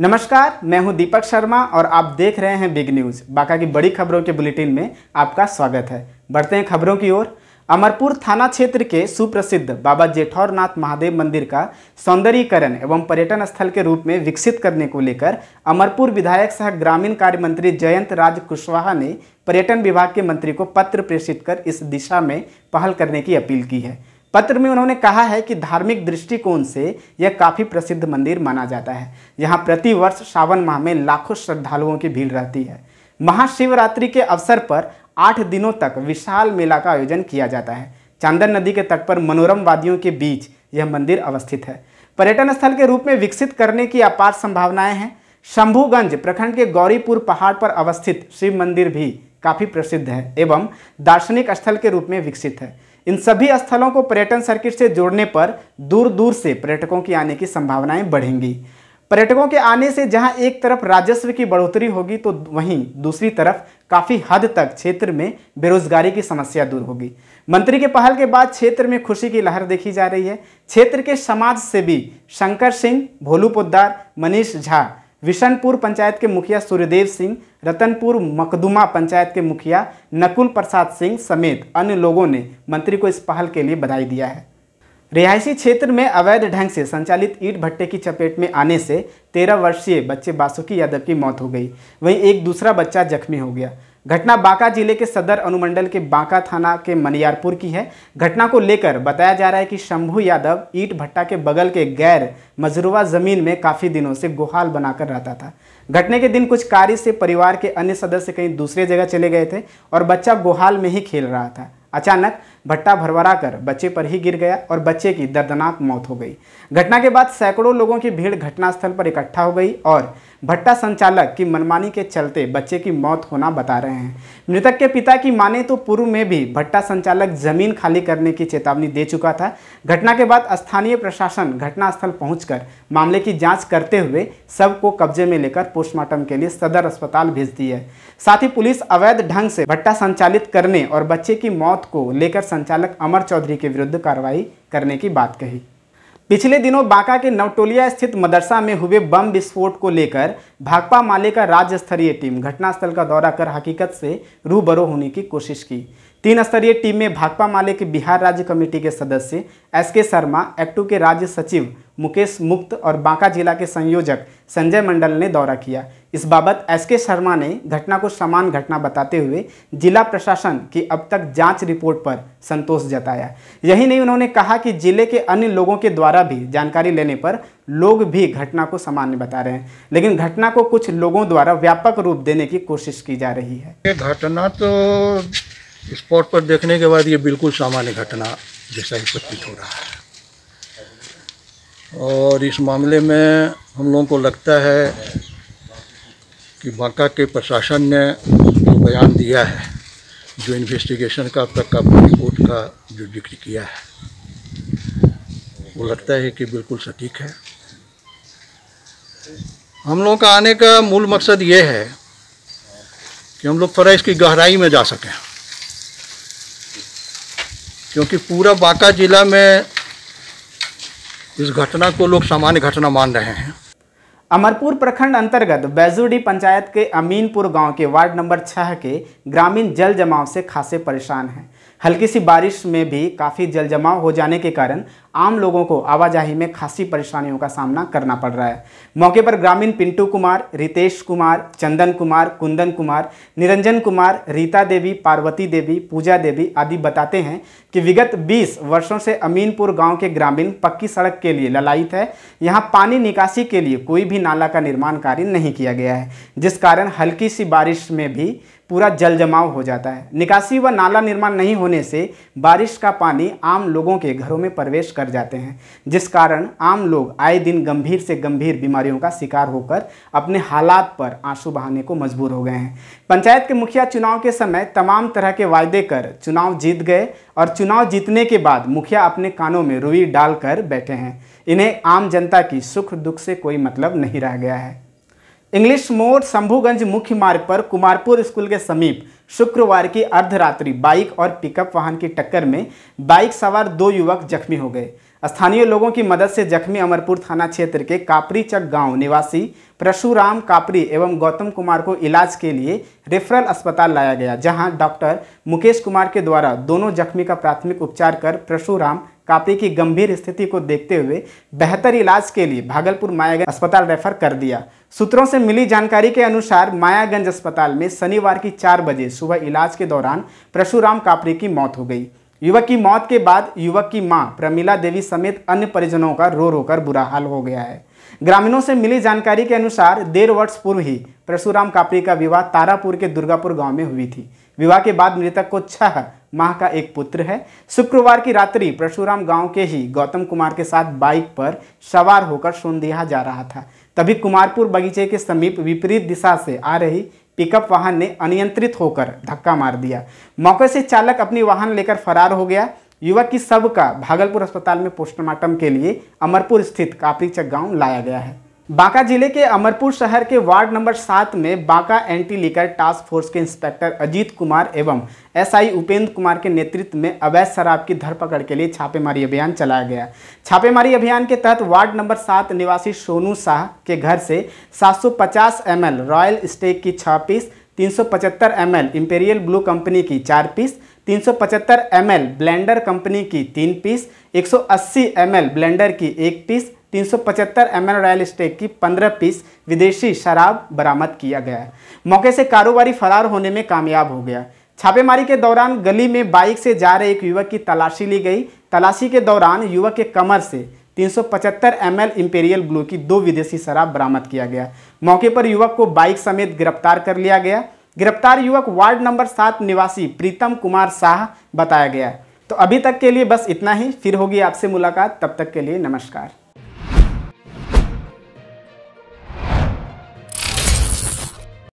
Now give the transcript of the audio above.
नमस्कार मैं हूं दीपक शर्मा और आप देख रहे हैं बिग न्यूज़ बाका की बड़ी खबरों के बुलेटिन में आपका स्वागत है बढ़ते हैं खबरों की ओर अमरपुर थाना क्षेत्र के सुप्रसिद्ध बाबा जेठौरनाथ महादेव मंदिर का सौंदर्यीकरण एवं पर्यटन स्थल के रूप में विकसित करने को लेकर अमरपुर विधायक सह ग्रामीण कार्य मंत्री जयंत राज कुशवाहा ने पर्यटन विभाग के मंत्री को पत्र प्रेषित कर इस दिशा में पहल करने की अपील की है पत्र में उन्होंने कहा है कि धार्मिक दृष्टिकोण से यह काफ़ी प्रसिद्ध मंदिर माना जाता है यहाँ प्रतिवर्ष सावन माह में लाखों श्रद्धालुओं की भीड़ रहती है महाशिवरात्रि के अवसर पर आठ दिनों तक विशाल मेला का आयोजन किया जाता है चांदन नदी के तट पर मनोरम वादियों के बीच यह मंदिर अवस्थित है पर्यटन स्थल के रूप में विकसित करने की अपार संभावनाएं हैं शंभुगंज प्रखंड के गौरीपुर पहाड़ पर अवस्थित शिव मंदिर भी काफ़ी प्रसिद्ध है एवं दार्शनिक स्थल के रूप में विकसित है इन सभी स्थलों को पर्यटन सर्किट से जोड़ने पर दूर दूर से पर्यटकों की आने की संभावनाएं बढ़ेंगी पर्यटकों के आने से जहां एक तरफ राजस्व की बढ़ोतरी होगी तो वहीं दूसरी तरफ काफ़ी हद तक क्षेत्र में बेरोजगारी की समस्या दूर होगी मंत्री के पहल के बाद क्षेत्र में खुशी की लहर देखी जा रही है क्षेत्र के समाज से भी शंकर सिंह भोलू पोद्दार मनीष झा विशनपुर पंचायत के मुखिया सूर्यदेव सिंह रतनपुर मकदुमा पंचायत के मुखिया नकुल प्रसाद सिंह समेत अन्य लोगों ने मंत्री को इस पहल के लिए बधाई दिया है रिहायशी क्षेत्र में अवैध ढंग से संचालित ईट भट्टे की चपेट में आने से तेरह वर्षीय बच्चे बासुकी यादव की मौत हो गई वहीं एक दूसरा बच्चा जख्मी हो गया घटना बांका जिले के सदर अनुमंडल के बांका थाना के मनियारपुर की है घटना को लेकर बताया जा रहा है कि शंभू यादव ईट भट्टा के बगल के गैर मजरुआ जमीन में काफ़ी दिनों से गुहाल बनाकर रहता था घटने के दिन कुछ कार्य से परिवार के अन्य सदस्य कहीं दूसरे जगह चले गए थे और बच्चा गुहाल में ही खेल रहा था अचानक भट्टा भरभरा कर बच्चे पर ही गिर गया और बच्चे की दर्दनाक मौत हो गई घटना के बाद सैकड़ों लोगों की भीड़ घटनास्थल पर इकट्ठा हो गई और भट्टा संचालक की मनमानी के चलते बच्चे की मौत होना बता रहे हैं मृतक के पिता की माने तो पूर्व में भी भट्टा संचालक जमीन खाली करने की चेतावनी दे चुका था घटना के बाद स्थानीय प्रशासन घटनास्थल पहुंचकर मामले की जांच करते हुए सब को कब्जे में लेकर पोस्टमार्टम के लिए सदर अस्पताल भेज दी है साथ ही पुलिस अवैध ढंग से भट्टा संचालित करने और बच्चे की मौत को लेकर संचालक अमर चौधरी के विरुद्ध कार्रवाई करने की बात कही पिछले दिनों बांका के नवटोलिया स्थित मदरसा में हुए बम विस्फोट को लेकर भाकपा माले का राज्य स्तरीय टीम घटनास्थल का दौरा कर हकीकत से रूबरू होने की कोशिश की तीन स्तरीय टीम में भाकपा माले के बिहार राज्य कमेटी के सदस्य एस के शर्मा एक्टू के राज्य सचिव मुकेश मुक्त और बांका जिला के संयोजक संजय मंडल ने दौरा किया इस बाबत एस के शर्मा ने घटना को समान घटना बताते हुए जिला प्रशासन की अब तक जांच रिपोर्ट पर संतोष जताया यही नहीं उन्होंने कहा कि जिले के अन्य लोगों के द्वारा भी जानकारी लेने पर लोग भी घटना को सामान्य बता रहे हैं लेकिन घटना को कुछ लोगों द्वारा व्यापक रूप देने की कोशिश की जा रही है घटना तो स्पॉट पर देखने के बाद ये बिल्कुल सामान्य घटना जैसा ही प्रतीत हो रहा है और इस मामले में हम लोगों को लगता है कि बांका के प्रशासन ने जो बयान दिया है जो इन्वेस्टिगेशन का तक का रिपोर्ट का जो जिक्र किया है वो लगता है कि बिल्कुल सटीक है हम लोगों का आने का मूल मकसद ये है कि हम लोग फर्श की गहराई में जा सकें क्योंकि पूरा बांका ज़िला में इस घटना को लोग सामान्य घटना मान रहे हैं अमरपुर प्रखंड अंतर्गत बैजुडी पंचायत के अमीनपुर गांव के वार्ड नंबर छह के ग्रामीण जल जमाव से खासे परेशान हैं हल्की सी बारिश में भी काफ़ी जल जमाव हो जाने के कारण आम लोगों को आवाजाही में खासी परेशानियों का सामना करना पड़ रहा है मौके पर ग्रामीण पिंटू कुमार रितेश कुमार चंदन कुमार कुंदन कुमार निरंजन कुमार रीता देवी पार्वती देवी पूजा देवी आदि बताते हैं कि विगत 20 वर्षों से अमीनपुर गांव के ग्रामीण पक्की सड़क के लिए ललायित है यहाँ पानी निकासी के लिए कोई भी नाला का निर्माण कार्य नहीं किया गया है जिस कारण हल्की सी बारिश में भी पूरा जल जमाव हो जाता है निकासी व नाला निर्माण नहीं होने से बारिश का पानी आम लोगों के घरों में प्रवेश कर जाते हैं जिस कारण आम लोग आए दिन गंभीर से गंभीर बीमारियों का शिकार होकर अपने हालात पर आंसू बहाने को मजबूर हो गए हैं पंचायत के मुखिया चुनाव के समय तमाम तरह के वायदे कर चुनाव जीत गए और चुनाव जीतने के बाद मुखिया अपने कानों में रुई डालकर बैठे हैं इन्हें आम जनता की सुख दुख से कोई मतलब नहीं रह गया है इंग्लिश मोड़ शंभुगंज मुख्य मार्ग पर कुमारपुर स्कूल के समीप शुक्रवार की अर्धरात्रि बाइक और पिकअप वाहन की टक्कर में बाइक सवार दो युवक जख्मी हो गए स्थानीय लोगों की मदद से जख्मी अमरपुर थाना क्षेत्र के कापरीचक गांव निवासी प्रशुराम कापरी एवं गौतम कुमार को इलाज के लिए रेफरल अस्पताल लाया गया जहां डॉक्टर मुकेश कुमार के द्वारा दोनों जख्मी का प्राथमिक उपचार कर प्रशुराम कापी की गंभीर स्थिति को देखते हुए बेहतर इलाज के लिए भागलपुर मायागंज अस्पताल रेफर कर दिया सूत्रों से मिली जानकारी के अनुसार मायागंज अस्पताल में शनिवार की चार बजे सुबह इलाज के दौरान परशुराम कापरी की मौत हो गई युवक की मौत के बाद युवक की मां प्रमिला देवी समेत अन्य परिजनों का रो रोकर बुरा हाल हो गया है ग्रामीणों से मिली जानकारी के अनुसार डेढ़ वर्ष पूर्व ही परशुराम कापरी का विवाह तारापुर के दुर्गापुर गाँव में हुई थी विवाह के बाद मृतक को छह माँ का एक पुत्र है शुक्रवार की रात्रि परशुराम गांव के ही गौतम कुमार के साथ बाइक पर सवार होकर सोनदेहा जा रहा था तभी कुमारपुर बगीचे के समीप विपरीत दिशा से आ रही पिकअप वाहन ने अनियंत्रित होकर धक्का मार दिया मौके से चालक अपनी वाहन लेकर फरार हो गया युवक की सब का भागलपुर अस्पताल में पोस्टमार्टम के लिए अमरपुर स्थित कापरीचक गांव लाया गया है बांका जिले के अमरपुर शहर के वार्ड नंबर सात में Banka anti liquor task force के इंस्पेक्टर अजीत कुमार एवं एसआई उपेंद्र कुमार के नेतृत्व में अवैध शराब की धरपकड़ के लिए छापेमारी अभियान चलाया गया छापेमारी अभियान के तहत वार्ड नंबर सात निवासी सोनू शाह के घर से 750 एमएल रॉयल स्टेक की छः पीस तीन सौ इंपेरियल ब्लू कंपनी की चार पीस 375 एमएल ब्लेंडर कंपनी की तीन पीस 180 एमएल ब्लेंडर की एक पीस तीन सौ पचहत्तर एम एन रॉयल स्टेक की पंद्रह पीस विदेशी शराब बरामद किया गया है मौके से कारोबारी फरार होने में कामयाब हो गया छापेमारी के दौरान गली में बाइक से जा रहे एक युवक की तलाशी ली गई तलाशी के दौरान युवक के कमर से 375 एल इंपेरियल ब्लू की दो विदेशी शराब बरामद किया गया मौके पर युवक को बाइक समेत गिरफ्तार कर लिया गया गिरफ्तार युवक वार्ड नंबर सात निवासी प्रीतम कुमार शाह बताया गया तो अभी तक के लिए बस इतना ही फिर होगी आपसे मुलाकात तब तक के लिए नमस्कार